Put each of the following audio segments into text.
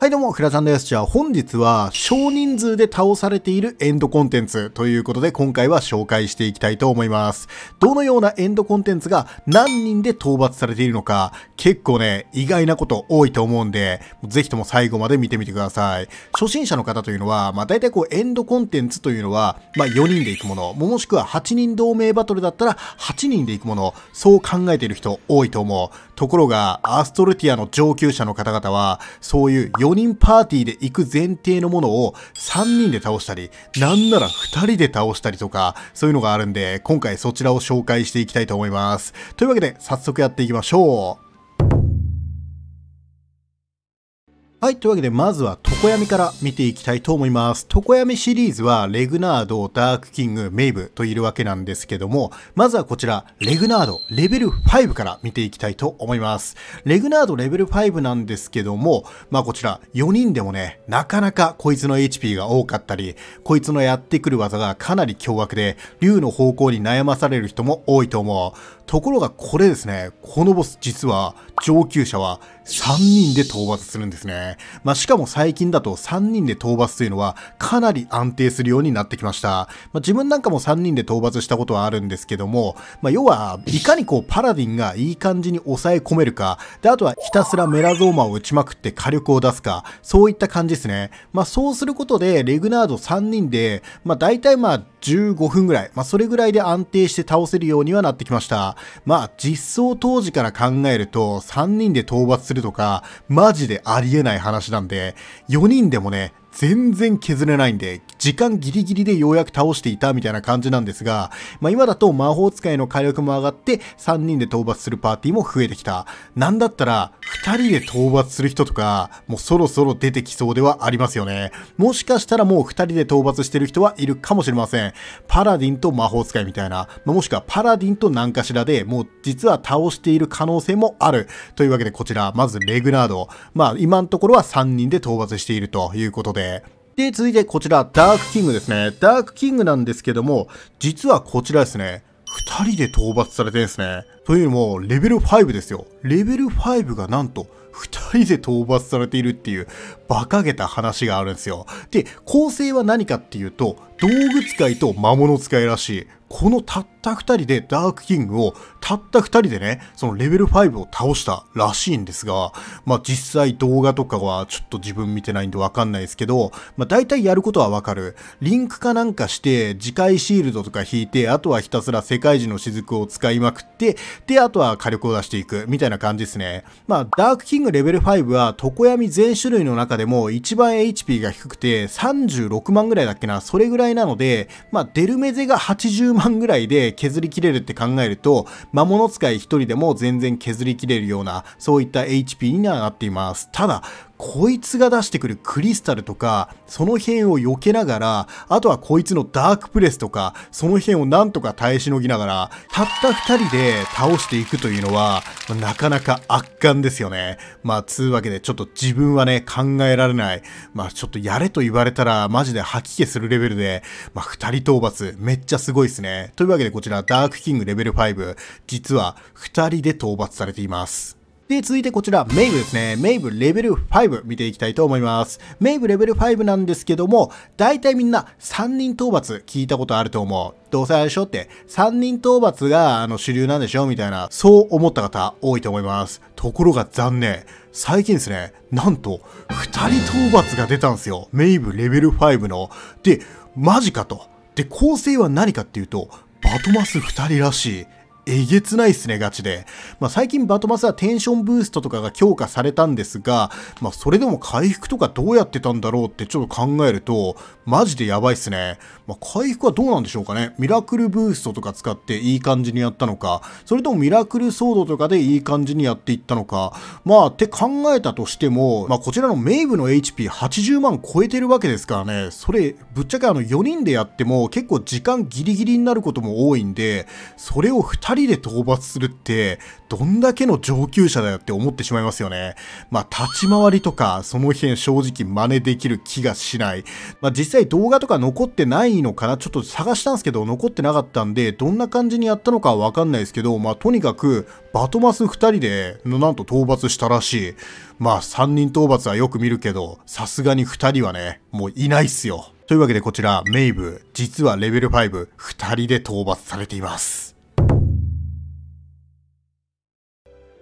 はいどうも、平ちさんです。じゃあ本日は少人数で倒されているエンドコンテンツということで今回は紹介していきたいと思います。どのようなエンドコンテンツが何人で討伐されているのか結構ね、意外なこと多いと思うんで、ぜひとも最後まで見てみてください。初心者の方というのは、まあ大体こうエンドコンテンツというのは、まあ4人で行くもの、もしくは8人同盟バトルだったら8人で行くもの、そう考えている人多いと思う。ところが、アストルティアの上級者の方々は、そういう4人パーティーで行く前提のものを3人で倒したり、なんなら2人で倒したりとか、そういうのがあるんで、今回そちらを紹介していきたいと思います。というわけで、早速やっていきましょう。はい。というわけで、まずは、常闇から見ていきたいと思います。常闇シリーズは、レグナード、ダークキング、メイブといるわけなんですけども、まずはこちら、レグナード、レベル5から見ていきたいと思います。レグナード、レベル5なんですけども、まあこちら、4人でもね、なかなかこいつの HP が多かったり、こいつのやってくる技がかなり凶悪で、竜の方向に悩まされる人も多いと思う。ところがこれですね、このボス実は上級者は3人で討伐するんですね。まあ、しかも最近だと3人で討伐というのはかなり安定するようになってきました。まあ、自分なんかも3人で討伐したことはあるんですけども、まあ、要はいかにこうパラディンがいい感じに抑え込めるか、で、あとはひたすらメラゾーマを打ちまくって火力を出すか、そういった感じですね。まあ、そうすることでレグナード3人で、まあ、大体まあ15分ぐらい、まあ、それぐらいで安定して倒せるようにはなってきました。まあ、実装当時から考えると、3人で討伐するとか、マジでありえない話なんで、4人でもね、全然削れないんで、時間ギリギリでようやく倒していたみたいな感じなんですが、まあ今だと魔法使いの火力も上がって、3人で討伐するパーティーも増えてきた。なんだったら、2人で討伐する人とか、もうそろそろ出てきそうではありますよね。もしかしたらもう2人で討伐してる人はいるかもしれません。パラディンと魔法使いみたいな、まあ、もしくはパラディンと何かしらで、もう実は倒している可能性もある。というわけでこちら、まずレグナード。まあ今のところは3人で討伐しているということで、で、続いてこちら、ダークキングですね。ダークキングなんですけども、実はこちらですね、2人で討伐されてるんですね。というのも、レベル5ですよ。レベル5がなんと、2人で討伐されているっていう、馬鹿げた話があるんですよ。で、構成は何かっていうと、道具使いと魔物使いらしい。このたった2人でダークキングをたった2人でね、そのレベル5を倒したらしいんですが、まあ実際動画とかはちょっと自分見てないんでわかんないですけど、まあ大体やることはわかる。リンクかなんかして、次回シールドとか引いて、あとはひたすら世界時の雫を使いまくって、で、あとは火力を出していく、みたいな感じですね。まあダークキングレベル5は常闇全種類の中でも一番 HP が低くて36万ぐらいだっけな、それぐらいなので、まあデルメゼが80万ぐらいで削り切れるって考えると、魔物使い1人でも全然削りきれるような、そういった HP にはなっています。ただ、こいつが出してくるクリスタルとか、その辺を避けながら、あとはこいつのダークプレスとか、その辺をなんとか耐えしのぎながら、たった2人で倒していくというのは、なかなか圧巻ですよね。まあ、つうわけでちょっと自分はね、考えられない。まあ、ちょっとやれと言われたら、マジで吐き気するレベルで、まあ、2人討伐、めっちゃすごいですね。というわけでこちら、ダークキングレベル5、実は2人で討伐されています。で、続いてこちら、メイブですね。メイブレベル5見ていきたいと思います。メイブレベル5なんですけども、大体みんな3人討伐聞いたことあると思う。どうせあれでしょって、3人討伐があの主流なんでしょみたいな、そう思った方多いと思います。ところが残念。最近ですね、なんと、2人討伐が出たんですよ。メイブレベル5の。で、マジかと。で、構成は何かっていうと、バトマス2人らしい。えげつないっすね、ガチで。まあ、最近バトマスはテンションブーストとかが強化されたんですが、まあ、それでも回復とかどうやってたんだろうってちょっと考えると、マジでやばいっすね。まあ、回復はどうなんでしょうかね。ミラクルブーストとか使っていい感じにやったのか、それともミラクルソードとかでいい感じにやっていったのか、まあ、って考えたとしても、まあ、こちらのメイブの HP80 万超えてるわけですからね、それ、ぶっちゃけあの、4人でやっても結構時間ギリギリになることも多いんで、それを2人人で討伐するって、どんだけの上級者だよって思ってしまいますよね。まあ、立ち回りとか、その辺正直真似できる気がしない。まあ、実際動画とか残ってないのかなちょっと探したんですけど、残ってなかったんで、どんな感じにやったのかわかんないですけど、まあ、とにかく、バトマス2人で、なんと討伐したらしい。まあ、3人討伐はよく見るけど、さすがに2人はね、もういないっすよ。というわけでこちら、メイブ、実はレベル5、2人で討伐されています。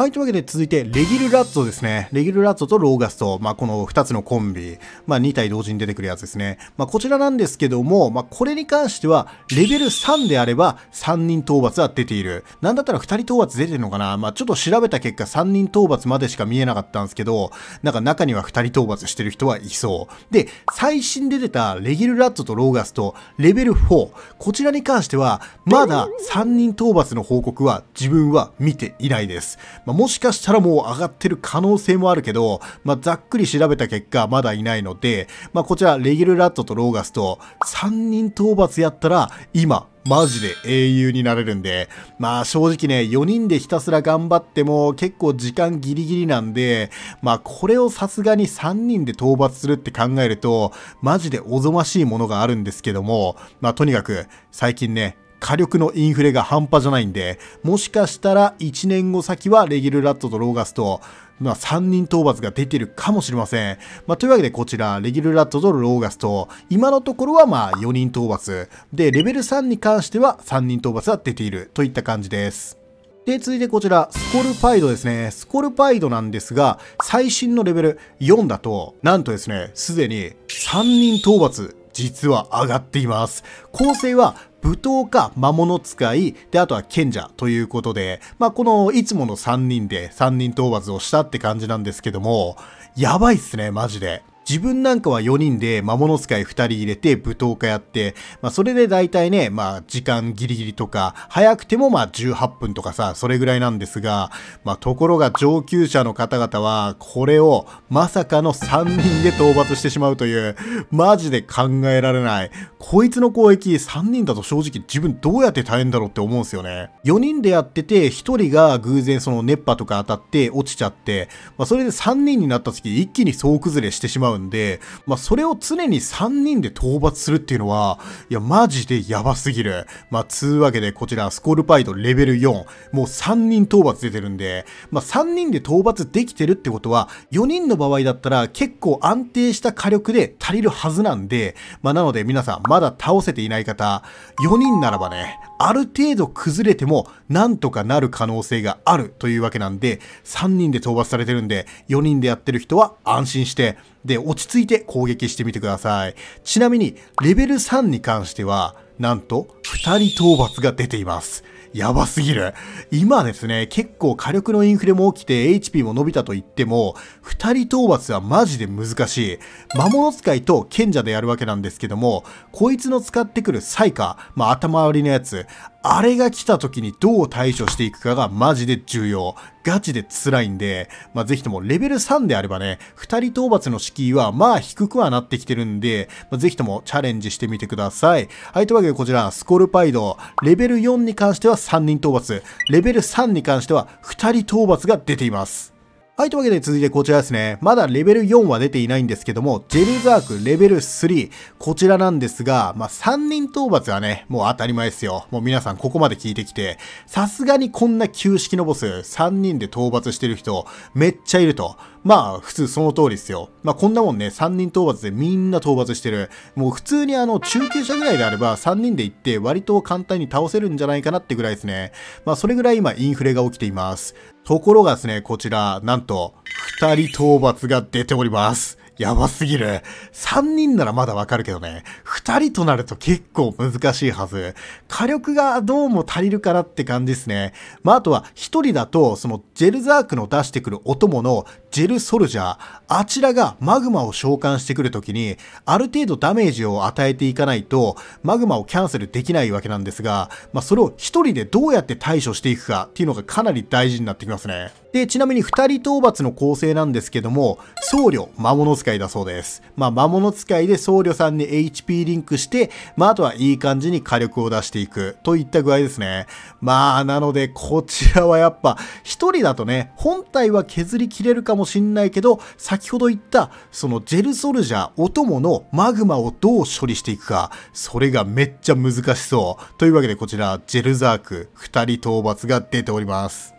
はい、というわけで続いて、レギルラッツォですね。レギルラッツォとローガスト。まあ、この2つのコンビ。まあ、2体同時に出てくるやつですね。まあ、こちらなんですけども、まあ、これに関しては、レベル3であれば、3人討伐は出ている。なんだったら2人討伐出てるのかなまあ、ちょっと調べた結果、3人討伐までしか見えなかったんですけど、なんか中には2人討伐してる人はいそう。で、最新で出た、レギルラッツォとローガスト、レベル4。こちらに関しては、まだ3人討伐の報告は自分は見ていないです。まあまあ、もしかしたらもう上がってる可能性もあるけど、まあ、ざっくり調べた結果まだいないので、まあ、こちらレギュルラットとローガスと3人討伐やったら今マジで英雄になれるんで、まあ正直ね、4人でひたすら頑張っても結構時間ギリギリなんで、まあこれをさすがに3人で討伐するって考えると、マジでおぞましいものがあるんですけども、まあとにかく最近ね、火力のインフレが半端じゃないんで、もしかしたら1年後先はレギルラットとローガスと、まあ、3人討伐が出てるかもしれません。まあ、というわけでこちら、レギルラットとローガスと、今のところはまあ4人討伐。で、レベル3に関しては3人討伐が出ているといった感じです。で、続いてこちら、スコルパイドですね。スコルパイドなんですが、最新のレベル4だと、なんとですね、すでに3人討伐実は上がっています。構成は武闘家、魔物使い、で、あとは賢者ということで、まあ、このいつもの3人で3人討伐をしたって感じなんですけども、やばいっすね、マジで。自分なんかは4人で魔物使い2人入れて舞踏家やって、まあ、それで大体ね、まあ、時間ギリギリとか、早くてもまあ18分とかさ、それぐらいなんですが、まあ、ところが上級者の方々は、これをまさかの3人で討伐してしまうという、マジで考えられない。こいつの攻撃3人だと正直自分どうやって大変だろうって思うんすよね。4人でやってて、1人が偶然その熱波とか当たって落ちちゃって、まあ、それで3人になった時一気に総崩れしてしまうんんで、まあ、それを常に3人で討伐するっていうのは、いや、マジでやばすぎる。まあ、つうわけで、こちら、スコールパイドレベル4、もう3人討伐出てるんで、まあ、3人で討伐できてるってことは、4人の場合だったら結構安定した火力で足りるはずなんで、まあ、なので皆さん、まだ倒せていない方、4人ならばね、ある程度崩れてもなんとかなる可能性があるというわけなんで、3人で討伐されてるんで、4人でやってる人は安心して、で、落ち着いて攻撃してみてください。ちなみに、レベル3に関しては、なんと、2人討伐が出ています。やばすぎる。今ですね、結構火力のインフレも起きて HP も伸びたと言っても、二人討伐はマジで難しい。魔物使いと賢者でやるわけなんですけども、こいつの使ってくるサイカ、まあ頭割りのやつ、あれが来た時にどう対処していくかがマジで重要。ガチで辛いんで、まぜひともレベル3であればね、二人討伐の敷居はまあ低くはなってきてるんで、まぜひともチャレンジしてみてください。はい、というわけでこちら、スコルパイド、レベル4に関しては3人討伐、レベル3に関しては2人討伐が出ています。はい、というわけで続いてこちらですね。まだレベル4は出ていないんですけども、ジェルザークレベル3、こちらなんですが、まあ、3人討伐はね、もう当たり前ですよ。もう皆さんここまで聞いてきて、さすがにこんな旧式のボス、3人で討伐してる人、めっちゃいると。まあ、普通その通りですよ。まあ、こんなもんね、3人討伐でみんな討伐してる。もう普通にあの、中級者ぐらいであれば、3人で行って割と簡単に倒せるんじゃないかなってぐらいですね。まあ、それぐらい今インフレが起きています。ところがですね、こちら、なんと、二人討伐が出ております。やばすぎる。三人ならまだわかるけどね、二人となると結構難しいはず。火力がどうも足りるからって感じですね。まあ、あとは一人だと、そのジェルザークの出してくるお供のジェルソルジャー、あちらがマグマを召喚してくるときに、ある程度ダメージを与えていかないと、マグマをキャンセルできないわけなんですが、まあ、それを一人でどうやって対処していくかっていうのがかなり大事になってきますね。で、ちなみに二人討伐の構成なんですけども、僧侶、魔物使いだそうです。まあ、魔物使いで僧侶さんに HP リンクして、まあ、あとはいい感じに火力を出していくといった具合ですね。まあ、なので、こちらはやっぱ、一人だとね、本体は削り切れるかももしんないけど、先ほど言った、そのジェルソルジャー、お供のマグマをどう処理していくか、それがめっちゃ難しそう。というわけでこちら、ジェルザーク、2人討伐が出ております。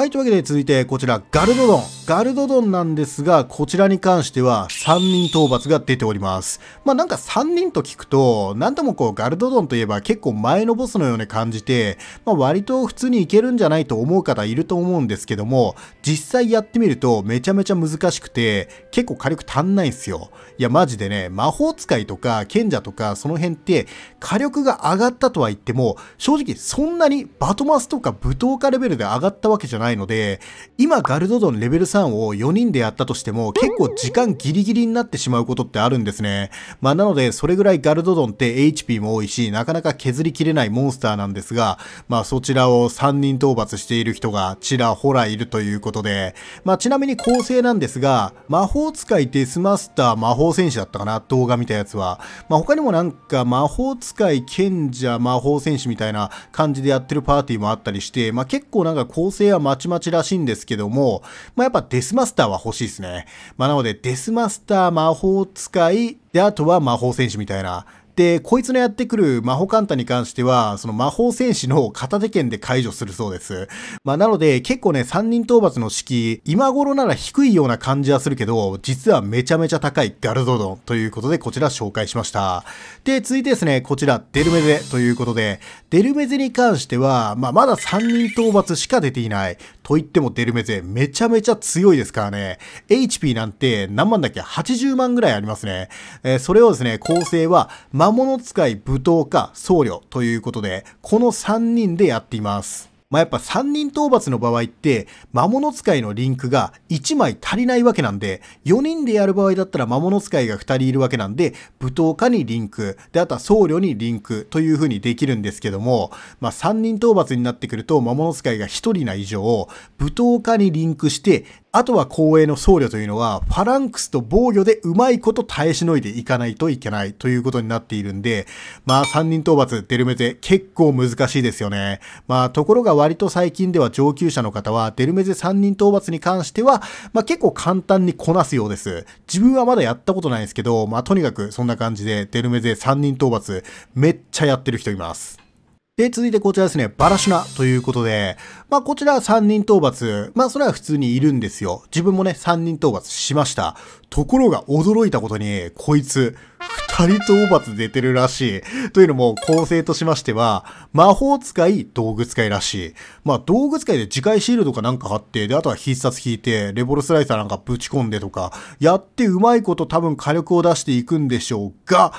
はい、というわけで続いてこちら、ガルドドン。ガルドドンなんですが、こちらに関しては3人討伐が出ております。まあなんか3人と聞くと、なんともこうガルドドンといえば結構前のボスのように感じて、まあ割と普通にいけるんじゃないと思う方いると思うんですけども、実際やってみるとめちゃめちゃ難しくて、結構火力足んないんすよ。いやマジでね、魔法使いとか賢者とかその辺って火力が上がったとは言っても、正直そんなにバトマスとか舞踏家レベルで上がったわけじゃないないので、今ガルドドンレベル3を4人でやったとしても、結構時間ギリギリになってしまうことってあるんですね。まあなので、それぐらいガルドドンって HP も多いし、なかなか削りきれないモンスターなんですが、まあそちらを3人討伐している人がちらほらいるということで、まあちなみに構成なんですが、魔法使いデスマスター魔法戦士だったかな、動画見たやつは。まあ他にもなんか魔法使い賢者魔法戦士みたいな感じでやってるパーティーもあったりして、まあ結構なんか構成は間ちまちらしいんですけども、まあ、やっぱデスマスターは欲しいですね。まあ、なので、デスマスター、魔法使い、で、あとは魔法戦士みたいな、で、こいつのやってくる魔法カンタに関しては、その魔法戦士の片手剣で解除するそうです。まあなので、結構ね、三人討伐の式、今頃なら低いような感じはするけど、実はめちゃめちゃ高いガルドドンということで、こちら紹介しました。で、続いてですね、こちら、デルメゼということで、デルメゼに関しては、まあまだ三人討伐しか出ていない。と言ってもデルメゼ、めちゃめちゃ強いですからね。HP なんて何万だっけ ?80 万ぐらいありますね。えー、それをですね、構成は、魔魔物使い、武闘家、僧侶ということで、この3人でやっています。まあ、やっぱ3人討伐の場合って、魔物使いのリンクが1枚足りないわけなんで、4人でやる場合だったら魔物使いが2人いるわけなんで、舞踏家にリンク、で、あとは僧侶にリンクという風にできるんですけども、ま3人討伐になってくると魔物使いが1人な以上、舞踏家にリンクして、あとは後衛の僧侶というのは、ファランクスと防御でうまいこと耐えしのいでいかないといけないということになっているんで、まあ三人討伐、デルメゼ結構難しいですよね。まあところが割と最近では上級者の方は、デルメゼ三人討伐に関しては、まあ結構簡単にこなすようです。自分はまだやったことないですけど、まあとにかくそんな感じで、デルメゼ三人討伐、めっちゃやってる人います。で、続いてこちらですね、バラシュナということで、まあこちらは3人討伐、まあそれは普通にいるんですよ。自分もね、3人討伐しました。ところが驚いたことに、こいつ、2人討伐出てるらしい。というのも、構成としましては、魔法使い、道具使いらしい。まあ道具使いで自回シールドかなんか貼って、で、あとは必殺引いて、レボルスライサーなんかぶち込んでとか、やってうまいこと多分火力を出していくんでしょうが、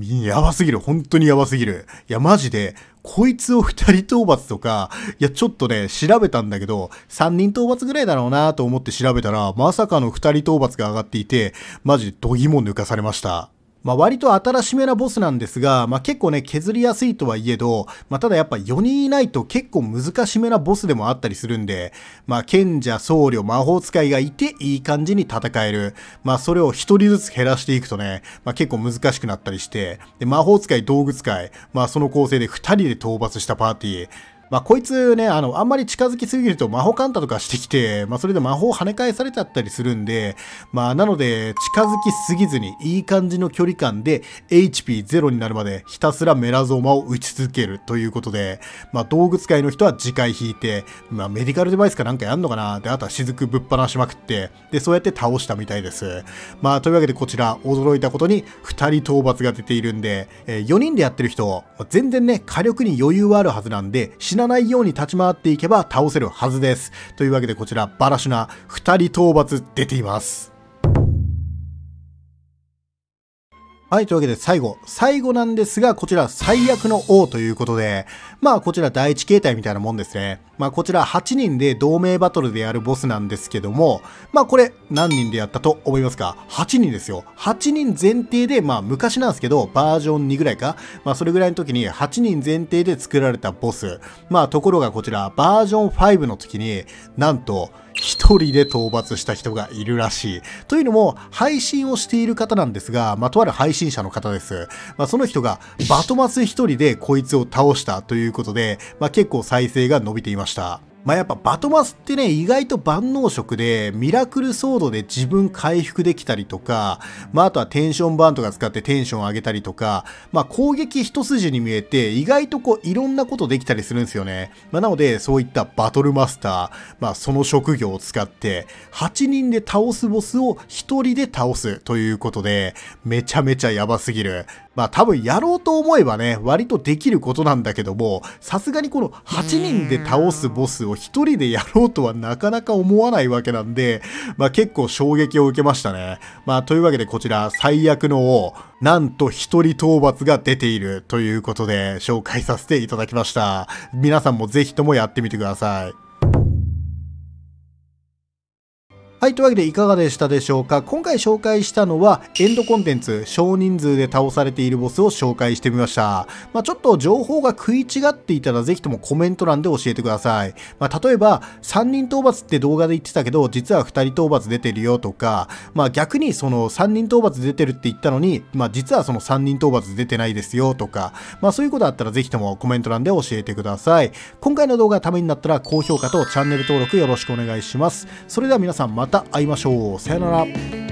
やばすぎる。本当にやばすぎる。いや、マジで、こいつを二人討伐とか、いや、ちょっとね、調べたんだけど、三人討伐ぐらいだろうなと思って調べたら、まさかの二人討伐が上がっていて、マジで度肝抜かされました。まあ、割と新しめなボスなんですが、まあ、結構ね、削りやすいとはいえど、まあ、ただやっぱ4人いないと結構難しめなボスでもあったりするんで、まあ、賢者、僧侶、魔法使いがいていい感じに戦える。まあ、それを1人ずつ減らしていくとね、まあ、結構難しくなったりして、で、魔法使い、道具使い、まあ、その構成で2人で討伐したパーティー、まあ、こいつね、あの、あんまり近づきすぎると魔法カンタとかしてきて、まあ、それで魔法跳ね返されちゃったりするんで、まあ、なので、近づきすぎずに、いい感じの距離感で、HP0 になるまで、ひたすらメラゾーマを打ち続けるということで、まあ、道具使いの人は次回引いて、まあ、メディカルデバイスかなんかやんのかなで、あとは雫ぶっ放しまくって、で、そうやって倒したみたいです。まあ、というわけでこちら、驚いたことに、2人討伐が出ているんで、えー、4人でやってる人、全然ね、火力に余裕はあるはずなんで、死なないように立ち回っていけば倒せるはずです。というわけでこちら、バラシュナ、二人討伐出ています。はい、というわけで最後。最後なんですが、こちら最悪の王ということで、まあこちら第一形態みたいなもんですね。まあこちら8人で同盟バトルでやるボスなんですけども、まあこれ何人でやったと思いますか ?8 人ですよ。8人前提で、まあ昔なんですけど、バージョン2ぐらいか。まあそれぐらいの時に8人前提で作られたボス。まあところがこちら、バージョン5の時に、なんと、一人で討伐した人がいるらしい。というのも、配信をしている方なんですが、まあ、とある配信者の方です。まあ、その人が、バトマス一人でこいつを倒したということで、まあ、結構再生が伸びていました。まあ、やっぱバトマスってね、意外と万能色で、ミラクルソードで自分回復できたりとか、まあ、あとはテンションバーンとか使ってテンション上げたりとか、まあ、攻撃一筋に見えて、意外とこう、いろんなことできたりするんですよね。まあ、なので、そういったバトルマスター、まあ、その職業を使って、8人で倒すボスを1人で倒すということで、めちゃめちゃやばすぎる。まあ多分やろうと思えばね、割とできることなんだけども、さすがにこの8人で倒すボスを1人でやろうとはなかなか思わないわけなんで、まあ結構衝撃を受けましたね。まあというわけでこちら、最悪の王、なんと1人討伐が出ているということで紹介させていただきました。皆さんもぜひともやってみてください。はい、というわけでいかがでしたでしょうか今回紹介したのはエンドコンテンツ、少人数で倒されているボスを紹介してみました。まあ、ちょっと情報が食い違っていたらぜひともコメント欄で教えてください。まあ、例えば、3人討伐って動画で言ってたけど、実は2人討伐出てるよとか、まあ、逆にその3人討伐出てるって言ったのに、まあ、実はその3人討伐出てないですよとか、まあ、そういうことあったらぜひともコメント欄で教えてください。今回の動画がためになったら高評価とチャンネル登録よろしくお願いします。それでは皆さんまたた会いましょうさよなら